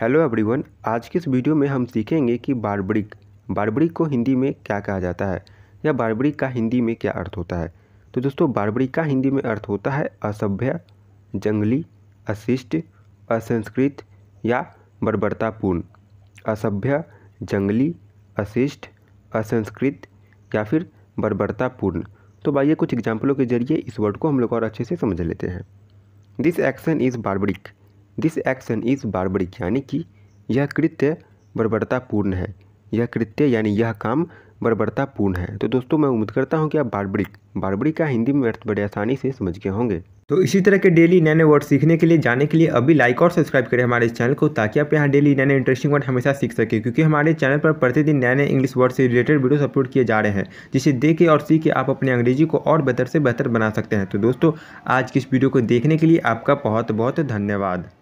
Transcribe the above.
hello everyone आज के इस वीडियो में हम सीखेंगे कि बारबरिक बारबरिक को हिंदी में क्या कहा जाता है या बारबरिक का हिंदी में क्या अर्थ होता है तो दोस्तों बारबरिक का हिंदी में अर्थ होता है असभ्य जंगली अशिष्ट असंस्कृत या बर्बरतापूर्ण असभ्य जंगली अशिष्ट असंस्कृत या फिर बर्बरतापूर्ण तो भाइये कुछ एग्जाम्पलों के जरिए इस वर्ड को हम लोग और अच्छे से समझ लेते हैं this action is barbaric this action is barbaric यानी कि यह कृत्य बर्बरतापूर्ण है यह कृत्य यानी यह काम बर्बरतापूर्ण है तो दोस्तों मैं उम्मीद करता हूँ कि आप बार्बरिक बार्बरिक का हिंदी में अर्थ बड़े आसानी से समझ गए होंगे तो इसी तरह के डेली नए नए वर्ड सीखने के लिए जाने के लिए अभी लाइक और सब्सक्राइब करें हमारे चैनल को ताकि आप यहाँ डेली नए नए इंटरेस्टिंग वर्ड हमेशा सीख सकें क्योंकि हमारे चैनल पर प्रतिदिन नए नए इंग्लिश वर्ड से रिलेटेड वीडियोस अपलोड किए जा रहे हैं जिसे देख के और सीख के आप अपने अंग्रेजी को और बेहतर से बेहतर बना सकते हैं तो दोस्तों आज की इस वीडियो को देखने के लिए आपका बहुत बहुत धन्यवाद